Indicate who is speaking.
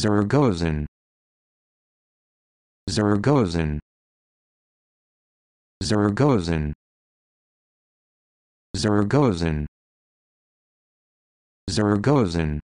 Speaker 1: Zaragoza, Zaragoza, Zaragoza, Zaragoza, Zaragoza.